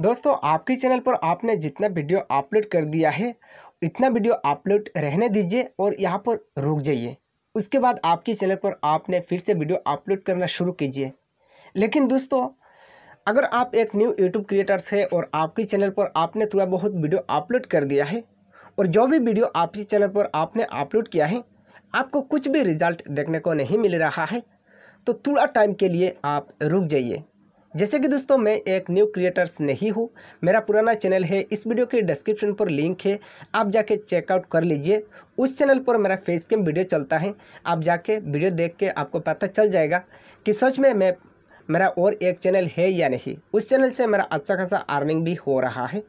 दोस्तों आपके चैनल पर आपने जितना वीडियो अपलोड कर दिया है इतना वीडियो अपलोड रहने दीजिए और यहाँ पर रुक जाइए उसके बाद आपके चैनल पर आपने फिर से वीडियो अपलोड करना शुरू कीजिए लेकिन दोस्तों अगर आप एक न्यू यूट्यूब क्रिएटर्स है और आपके चैनल पर आपने थोड़ा बहुत वीडियो अपलोड कर दिया है और जो भी वीडियो आपके चैनल पर आपने अपलोड किया है आपको कुछ भी रिजल्ट देखने को नहीं मिल रहा है तो थोड़ा टाइम के लिए आप रुक जाइए जैसे कि दोस्तों मैं एक न्यू क्रिएटर्स नहीं हूँ मेरा पुराना चैनल है इस वीडियो के डिस्क्रिप्शन पर लिंक है आप जाके चेकआउट कर लीजिए उस चैनल पर मेरा फेस कैम वीडियो चलता है आप जाके वीडियो देख के आपको पता चल जाएगा कि सच में मैं मेरा और एक चैनल है या नहीं उस चैनल से मेरा अच्छा खासा अर्निंग भी हो रहा है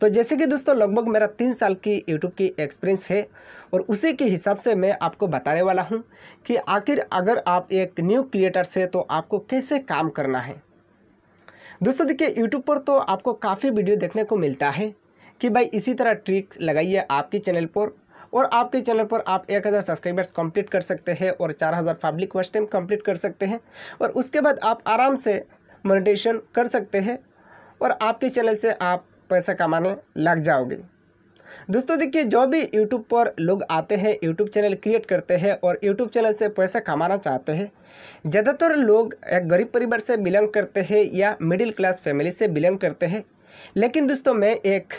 तो जैसे कि दोस्तों लगभग मेरा तीन साल की यूट्यूब की एक्सपीरियंस है और उसी के हिसाब से मैं आपको बताने वाला हूँ कि आखिर अगर आप एक न्यू क्रिएटर से तो आपको कैसे काम करना है दोस्तों देखिए यूट्यूब पर तो आपको काफ़ी वीडियो देखने को मिलता है कि भाई इसी तरह ट्रिक्स लगाइए आपके चैनल पर और आपके चैनल पर आप एक हज़ार सब्सक्राइबर्स कंप्लीट कर सकते हैं और चार हज़ार पब्लिक वर्ष टाइम कम्प्लीट कर सकते हैं और उसके बाद आप आराम से मोनिटेशन कर सकते हैं और आपके चैनल से आप पैसा कमाने लग जाओगे दोस्तों देखिए जो भी यूट्यूब पर लोग आते हैं यूट्यूब चैनल क्रिएट करते हैं और यूट्यूब चैनल से पैसा कमाना चाहते हैं ज़्यादातर लोग एक गरीब परिवार से बिलोंग करते हैं या मिडिल क्लास फैमिली से बिलोंग करते हैं लेकिन दोस्तों मैं एक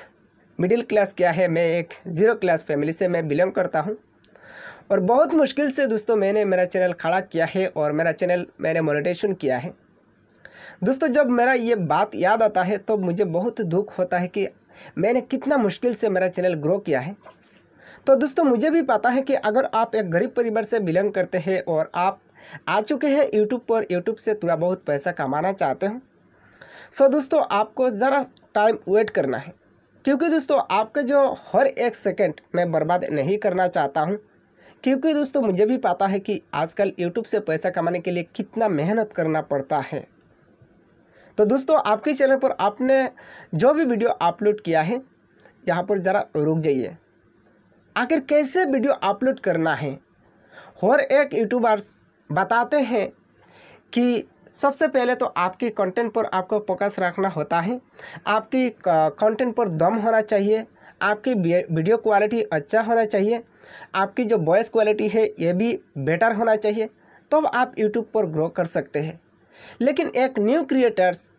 मिडिल क्लास क्या है मैं एक ज़ीरो क्लास फैमिली से मैं बिलोंग करता हूँ और बहुत मुश्किल से दोस्तों मैंने मेरा चैनल खड़ा किया है और मेरा चैनल मैंने मोनिटेशन किया है दोस्तों जब मेरा ये बात याद आता है तो मुझे बहुत दुख होता है कि मैंने कितना मुश्किल से मेरा चैनल ग्रो किया है तो दोस्तों मुझे भी पता है कि अगर आप एक गरीब परिवार से बिलोंग करते हैं और आप आ चुके हैं यूट्यूब पर यूट्यूब से थोड़ा बहुत पैसा कमाना चाहते हो सो दोस्तों आपको ज़रा टाइम वेट करना है क्योंकि दोस्तों आपके जो हर एक सेकंड मैं बर्बाद नहीं करना चाहता हूँ क्योंकि दोस्तों मुझे भी पता है कि आजकल यूट्यूब से पैसा कमाने के लिए कितना मेहनत करना पड़ता है तो दोस्तों आपके चैनल पर आपने जो भी वीडियो अपलोड किया है यहाँ पर ज़रा रुक जाइए आखिर कैसे वीडियो अपलोड करना है और एक यूट्यूबर्स बताते हैं कि सबसे पहले तो आपके कंटेंट पर आपको फोकस रखना होता है आपकी कंटेंट पर दम होना चाहिए आपकी वीडियो क्वालिटी अच्छा होना चाहिए आपकी जो वॉइस क्वालिटी है ये भी बेटर होना चाहिए तब तो आप यूट्यूब पर ग्रो कर सकते हैं लेकिन एक न्यू क्रिएटर्स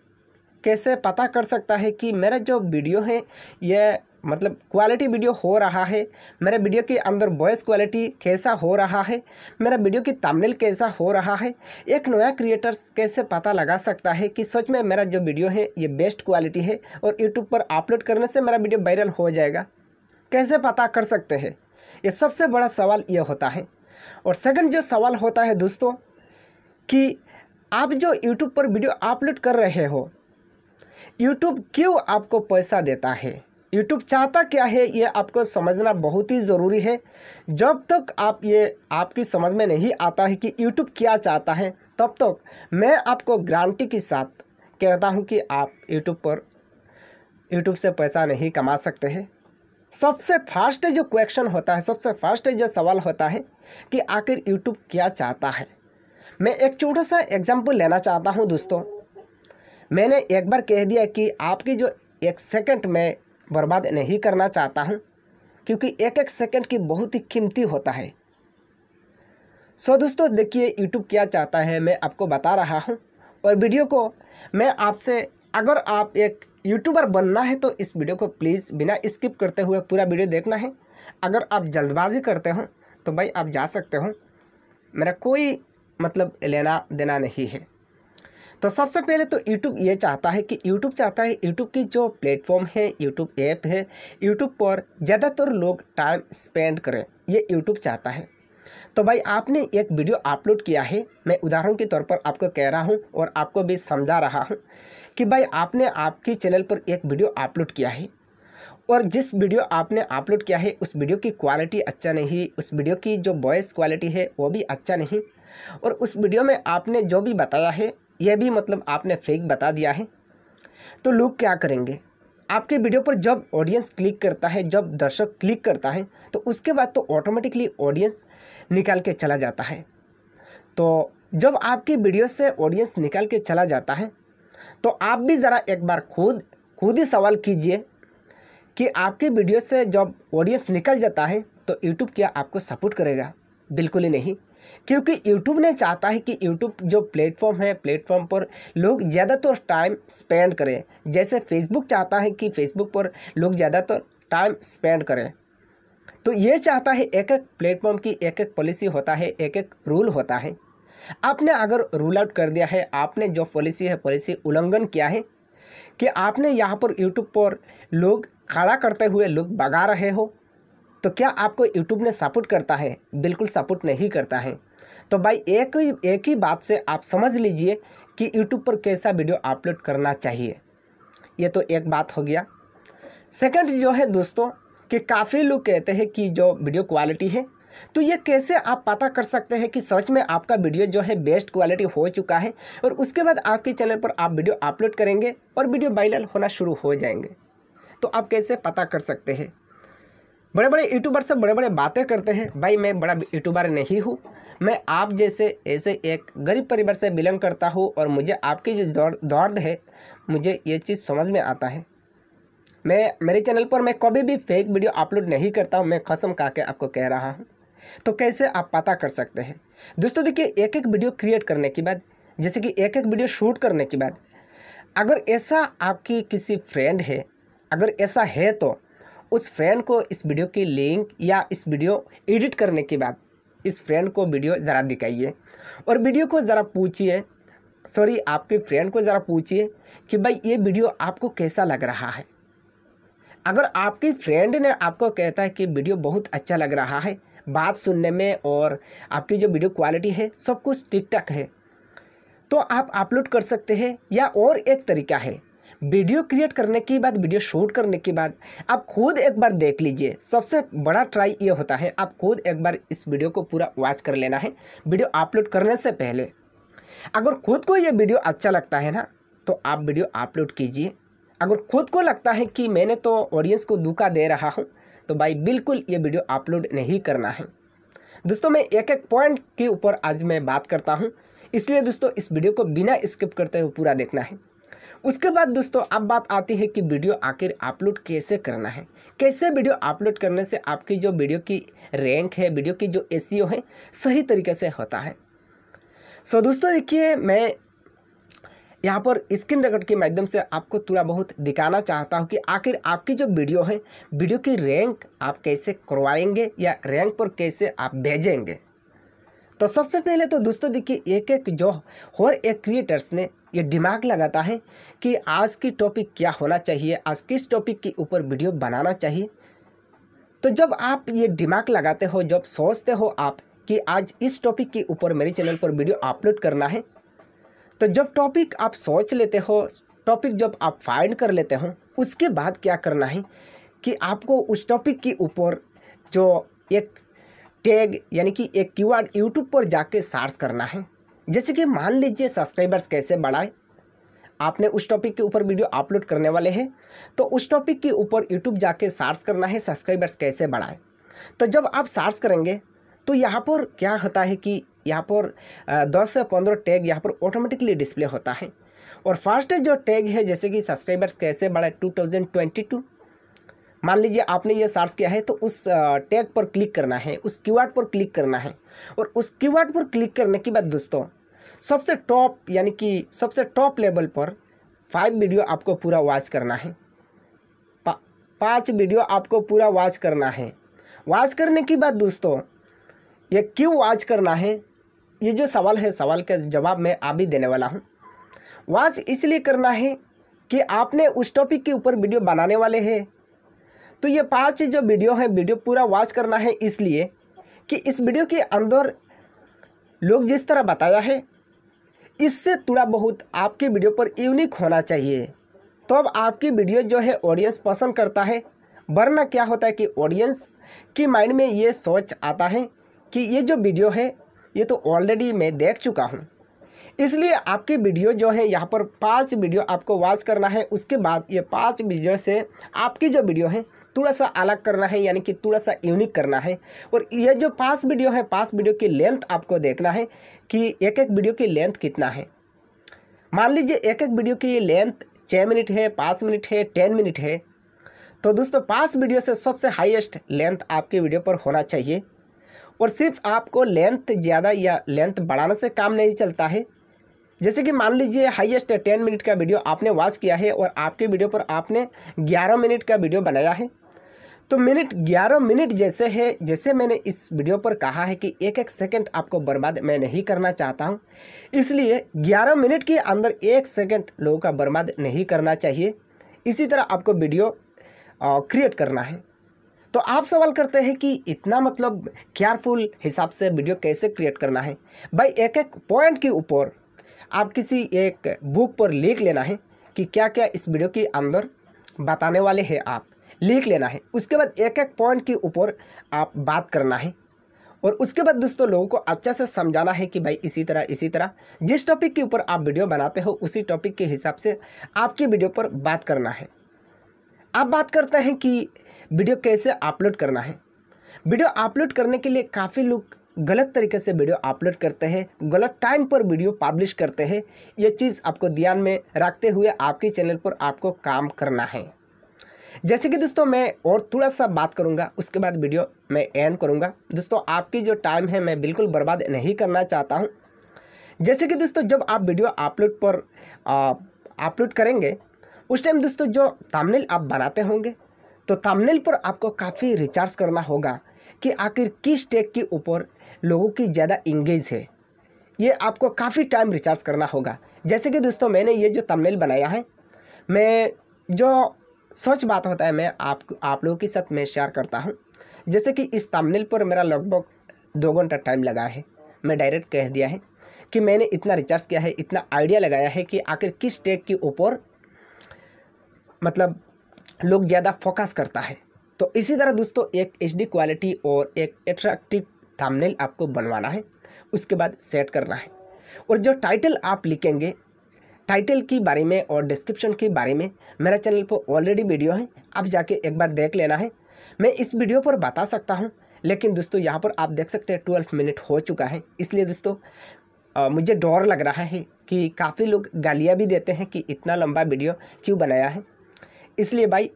कैसे पता कर सकता है कि मेरा जो वीडियो है यह मतलब क्वालिटी वीडियो हो रहा है मेरे वीडियो के अंदर वॉइस क्वालिटी कैसा हो रहा है मेरा वीडियो की तमिल कैसा हो रहा है एक नया क्रिएटर्स कैसे पता लगा सकता है कि सच में मेरा जो वीडियो है ये बेस्ट क्वालिटी है और यूट्यूब पर अपलोड करने से मेरा वीडियो वायरल हो जाएगा कैसे पता कर सकते हैं ये सबसे बड़ा सवाल ये होता है और सेकेंड जो सवाल होता है दोस्तों कि आप जो यूट्यूब पर वीडियो अपलोड कर रहे हो यूट्यूब क्यों आपको पैसा देता है यूट्यूब चाहता क्या है ये आपको समझना बहुत ही ज़रूरी है जब तक आप ये आपकी समझ में नहीं आता है कि यूट्यूब क्या चाहता है तब तक मैं आपको गारंटी के साथ कहता हूँ कि आप यूट्यूब पर यूट्यूब से पैसा नहीं कमा सकते हैं सबसे फास्ट जो क्वेश्चन होता है सबसे फास्ट जो सवाल होता है कि आखिर यूट्यूब क्या चाहता है मैं एक छोटा सा एग्जाम्पल लेना चाहता हूँ दोस्तों मैंने एक बार कह दिया कि आपकी जो एक सेकंड में बर्बाद नहीं करना चाहता हूँ क्योंकि एक एक सेकंड की बहुत ही कीमती होता है सो दोस्तों देखिए यूट्यूब क्या चाहता है मैं आपको बता रहा हूँ और वीडियो को मैं आपसे अगर आप एक यूट्यूबर बनना है तो इस वीडियो को प्लीज़ बिना स्किप करते हुए पूरा वीडियो देखना है अगर आप जल्दबाजी करते हो तो भाई आप जा सकते हो मेरा कोई मतलब लेना देना नहीं है तो सबसे पहले तो YouTube ये चाहता है कि YouTube चाहता है YouTube की जो प्लेटफॉर्म है YouTube ऐप है YouTube पर ज़्यादातर लोग टाइम स्पेंड करें ये YouTube चाहता है तो भाई आपने एक वीडियो अपलोड किया है मैं उदाहरण के तौर पर आपको कह रहा हूँ और आपको भी समझा रहा हूँ कि भाई आपने आपके चैनल पर एक वीडियो अपलोड किया है और जिस वीडियो आपने अपलोड किया है उस वीडियो की क्वालिटी अच्छा नहीं उस वीडियो की जो वॉइस क्वालिटी है वो भी अच्छा नहीं और उस वीडियो में आपने जो भी बताया है यह भी मतलब आपने फेक बता दिया है तो लोग क्या करेंगे आपके वीडियो पर जब ऑडियंस क्लिक करता है जब दर्शक क्लिक करता है तो उसके बाद तो ऑटोमेटिकली ऑडियंस निकाल के चला जाता है तो जब आपकी वीडियो से ऑडियंस निकाल के चला जाता है तो आप भी ज़रा एक बार खुद खुद ही सवाल कीजिए कि आपके वीडियो से जब ऑडियंस निकल जाता है तो यूट्यूब क्या आपको सपोर्ट करेगा बिल्कुल ही नहीं क्योंकि यूट्यूब ने चाहता है कि यूट्यूब जो प्लेटफॉर्म है प्लेटफॉर्म पर लोग ज़्यादातर टाइम स्पेंड करें जैसे फेसबुक चाहता है कि फेसबुक पर लोग ज़्यादातर टाइम स्पेंड करें तो ये चाहता है एक एक प्लेटफॉर्म की एक एक पॉलिसी होता है एक एक रूल होता है आपने अगर रूल आउट कर दिया है आपने जो पॉलिसी है पॉलिसी उल्लंघन किया है कि आपने यहाँ पर यूट्यूब पर लोग खड़ा करते हुए लोग भगा रहे हो तो क्या आपको यूट्यूब ने सपोर्ट करता है बिल्कुल सपोर्ट नहीं करता है तो भाई एक ही एक ही बात से आप समझ लीजिए कि यूट्यूब पर कैसा वीडियो अपलोड करना चाहिए ये तो एक बात हो गया सेकंड जो है दोस्तों कि काफ़ी लोग कहते हैं कि जो वीडियो क्वालिटी है तो ये कैसे आप पता कर सकते हैं कि सच में आपका वीडियो जो है बेस्ट क्वालिटी हो चुका है और उसके बाद आपके चैनल पर आप वीडियो अपलोड करेंगे और वीडियो वायरल होना शुरू हो जाएंगे तो आप कैसे पता कर सकते हैं बड़े बड़े यूट्यूबर से बड़े बड़े बातें करते हैं भाई मैं बड़ा यूट्यूबर नहीं हूँ मैं आप जैसे ऐसे एक गरीब परिवार से बिलोंग करता हूँ और मुझे आपकी जो दर्द है मुझे ये चीज़ समझ में आता है मैं मेरे चैनल पर मैं कभी भी फेक वीडियो अपलोड नहीं करता हूँ मैं कसम का के आपको कह रहा हूँ तो कैसे आप पता कर सकते हैं दोस्तों देखिए एक एक वीडियो क्रिएट करने के बाद जैसे कि एक एक वीडियो शूट करने के बाद अगर ऐसा आपकी किसी फ्रेंड है अगर ऐसा है तो उस फ्रेंड को इस वीडियो की लिंक या इस वीडियो एडिट करने के बाद इस फ्रेंड को वीडियो ज़रा दिखाइए और वीडियो को ज़रा पूछिए सॉरी आपके फ्रेंड को ज़रा पूछिए कि भाई ये वीडियो आपको कैसा लग रहा है अगर आपकी फ्रेंड ने आपको कहता है कि वीडियो बहुत अच्छा लग रहा है बात सुनने में और आपकी जो वीडियो क्वालिटी है सब कुछ ठीक ठाक है तो आप अपलोड कर सकते हैं या और एक तरीका है वीडियो क्रिएट करने के बाद वीडियो शूट करने के बाद आप खुद एक बार देख लीजिए सबसे बड़ा ट्राई ये होता है आप खुद एक बार इस वीडियो को पूरा वॉच कर लेना है वीडियो अपलोड करने से पहले अगर खुद को ये वीडियो अच्छा लगता है ना तो आप वीडियो अपलोड कीजिए अगर खुद को लगता है कि मैंने तो ऑडियंस को धोखा दे रहा हूँ तो भाई बिल्कुल ये वीडियो अपलोड नहीं करना है दोस्तों मैं एक एक पॉइंट के ऊपर आज मैं बात करता हूँ इसलिए दोस्तों इस वीडियो को बिना स्किप करते हुए पूरा देखना है उसके बाद दोस्तों अब बात आती है कि वीडियो आखिर अपलोड कैसे करना है कैसे वीडियो अपलोड करने से आपकी जो वीडियो की रैंक है वीडियो की जो ए e है सही तरीके से होता है सो so, दोस्तों देखिए मैं यहाँ पर स्क्रीन रिकॉर्ड के माध्यम से आपको थोड़ा बहुत दिखाना चाहता हूँ कि आखिर आपकी जो वीडियो है वीडियो की रैंक आप कैसे करवाएंगे या रैंक पर कैसे आप भेजेंगे तो सबसे पहले तो दोस्तों देखिए एक एक जो हर एक क्रिएटर्स ने ये दिमाग लगाता है कि आज की टॉपिक क्या होना चाहिए आज किस टॉपिक के ऊपर वीडियो बनाना चाहिए तो जब आप ये दिमाग लगाते हो जब सोचते हो आप कि आज इस टॉपिक के ऊपर मेरे चैनल पर वीडियो अपलोड करना है तो जब टॉपिक आप सोच लेते हो टॉपिक जब आप फाइंड कर लेते हो उसके बाद क्या करना है कि आपको उस टॉपिक के ऊपर जो एक टैग यानी कि एक कीवर्ड यूट्यूब पर जाके सर्च करना है जैसे कि मान लीजिए सब्सक्राइबर्स कैसे बढ़ाए आपने उस टॉपिक के ऊपर वीडियो अपलोड करने वाले हैं तो उस टॉपिक के ऊपर यूट्यूब जाके सर्च करना है सब्सक्राइबर्स कैसे बढ़ाए तो जब आप सर्च करेंगे तो यहाँ पर क्या होता है कि यहाँ पर दस से पंद्रह टैग यहाँ पर ऑटोमेटिकली डिस्प्ले होता है और फर्स्ट जो टैग है जैसे कि सब्सक्राइबर्स कैसे बढ़ाए टू मान लीजिए आपने ये सर्च किया है तो उस टैग पर क्लिक करना है उस क्यूआर पर क्लिक करना है और उस क्यूआर पर क्लिक करने के बाद दोस्तों सबसे टॉप यानी कि सबसे टॉप लेवल पर फाइव वीडियो आपको पूरा वॉच करना है पा, पाँच वीडियो आपको पूरा वॉच करना है वॉच करने की बात दोस्तों ये क्यों वॉच करना है ये जो सवाल है सवाल का जवाब मैं आप ही देने वाला हूँ वॉच इसलिए करना है कि आपने उस टॉपिक के ऊपर वीडियो बनाने वाले हैं तो ये पांच जो वीडियो है वीडियो पूरा वॉच करना है इसलिए कि इस वीडियो के अंदर लोग जिस तरह बताया है इससे थोड़ा बहुत आपके वीडियो पर यूनिक होना चाहिए तो अब आपकी वीडियो जो है ऑडियंस पसंद करता है वरना क्या होता है कि ऑडियंस की माइंड में ये सोच आता है कि ये जो वीडियो है ये तो ऑलरेडी मैं देख चुका हूँ इसलिए आपकी वीडियो जो है यहाँ पर पांच वीडियो आपको वॉच करना है उसके बाद ये पांच वीडियो से आपकी जो वीडियो है थोड़ा सा अलग करना है यानी कि थोड़ा सा यूनिक करना है और यह जो पास वीडियो है पास वीडियो की लेंथ आपको देखना है कि एक एक वीडियो की लेंथ कितना है मान लीजिए एक एक वीडियो की लेंथ छः मिनट है पाँच मिनट है टेन मिनट है तो दोस्तों पाँच वीडियो से सबसे हाईएस्ट लेंथ आपके वीडियो पर होना चाहिए और सिर्फ आपको लेंथ ज़्यादा या लेंथ बढ़ाने से काम नहीं चलता है जैसे कि मान लीजिए हाईएस्ट टेन मिनट का वीडियो आपने वॉच किया है और आपके वीडियो पर आपने ग्यारह मिनट का वीडियो बनाया है तो मिनट 11 मिनट जैसे है जैसे मैंने इस वीडियो पर कहा है कि एक एक सेकंड आपको बर्बाद मैं नहीं करना चाहता हूँ इसलिए 11 मिनट के अंदर एक सेकंड लोगों का बर्बाद नहीं करना चाहिए इसी तरह आपको वीडियो क्रिएट करना है तो आप सवाल करते हैं कि इतना मतलब केयरफुल हिसाब से वीडियो कैसे क्रिएट करना है भाई एक एक पॉइंट के ऊपर आप किसी एक बुक पर लिख लेना है कि क्या क्या इस वीडियो के अंदर बताने वाले हैं आप लिख लेना है उसके बाद एक एक पॉइंट के ऊपर आप बात करना है और उसके बाद दोस्तों लोगों को अच्छा से समझाना है कि भाई इसी तरह इसी तरह जिस टॉपिक के ऊपर आप वीडियो बनाते हो उसी टॉपिक के हिसाब से आपकी वीडियो पर बात करना है आप बात करते हैं कि वीडियो कैसे अपलोड करना है वीडियो अपलोड करने के लिए काफ़ी लोग गलत तरीके से वीडियो अपलोड करते हैं गलत टाइम पर वीडियो पब्लिश करते हैं ये चीज़ आपको ध्यान में रखते हुए आपके चैनल पर आपको काम करना है जैसे कि दोस्तों मैं और थोड़ा सा बात करूँगा उसके बाद वीडियो मैं एंड करूँगा दोस्तों आपकी जो टाइम है मैं बिल्कुल बर्बाद नहीं करना चाहता हूँ जैसे कि दोस्तों जब आप वीडियो अपलोड पर अपलोड करेंगे उस टाइम दोस्तों जो तामनेल आप बनाते होंगे तो तामनेल पर आपको काफ़ी रिचार्ज करना होगा कि आखिर किस टेक के ऊपर लोगों की ज़्यादा इंगेज है ये आपको काफ़ी टाइम रिचार्ज करना होगा जैसे कि दोस्तों मैंने ये जो तमनेल बनाया है मैं जो सच बात होता है मैं आप आप लोगों के साथ मैं शेयर करता हूँ जैसे कि इस तमनेल पर मेरा लगभग दो घंटा टाइम लगा है मैं डायरेक्ट कह दिया है कि मैंने इतना रिचार्ज किया है इतना आइडिया लगाया है कि आखिर किस टेक के ऊपर मतलब लोग ज़्यादा फोकस करता है तो इसी तरह दोस्तों एक एच क्वालिटी और एक एट्रैक्टिव थामनेल आपको बनवाना है उसके बाद सेट करना है और जो टाइटल आप लिखेंगे टाइटल के बारे में और डिस्क्रिप्शन के बारे में मेरा चैनल पर ऑलरेडी वीडियो है आप जाके एक बार देख लेना है मैं इस वीडियो पर बता सकता हूँ लेकिन दोस्तों यहाँ पर आप देख सकते हैं ट्वेल्व मिनट हो चुका है इसलिए दोस्तों मुझे डर लग रहा है कि काफ़ी लोग गालियाँ भी देते हैं कि इतना लंबा वीडियो क्यों बनाया है इसलिए भाई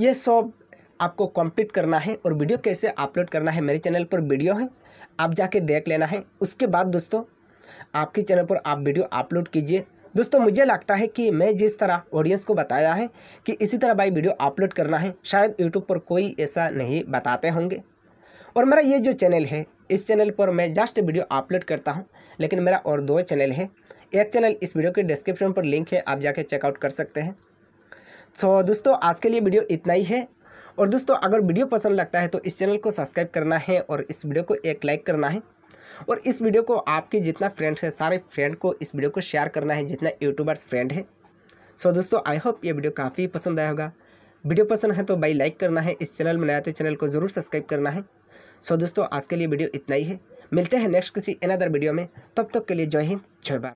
ये सब आपको कंप्लीट करना है और वीडियो कैसे अपलोड करना है मेरे चैनल पर वीडियो है आप जाके देख लेना है उसके बाद दोस्तों आपके चैनल पर आप वीडियो अपलोड कीजिए दोस्तों मुझे लगता है कि मैं जिस तरह ऑडियंस को बताया है कि इसी तरह भाई वीडियो अपलोड करना है शायद यूट्यूब पर कोई ऐसा नहीं बताते होंगे और मेरा ये जो चैनल है इस चैनल पर मैं जस्ट वीडियो अपलोड करता हूँ लेकिन मेरा और दो चैनल है एक चैनल इस वीडियो के डिस्क्रिप्शन पर लिंक है आप जाके चेकआउट कर सकते हैं सो दोस्तों आज के लिए वीडियो इतना ही है और दोस्तों अगर वीडियो पसंद लगता है तो इस चैनल को सब्सक्राइब करना है और इस वीडियो को एक लाइक करना है और इस वीडियो को आपके जितना फ्रेंड्स है सारे फ्रेंड को इस वीडियो को शेयर करना है जितना यूट्यूबर्स फ्रेंड है सो so, दोस्तों आई होप ये वीडियो काफ़ी पसंद आया होगा वीडियो पसंद है तो भाई लाइक करना है इस चैनल में नया तो चैनल को ज़रूर सब्सक्राइब करना है सो so, दोस्तों आज के लिए वीडियो इतना ही है मिलते हैं नेक्स्ट किसी अनदर वीडियो में तब तक के लिए जय हिंद जय भारत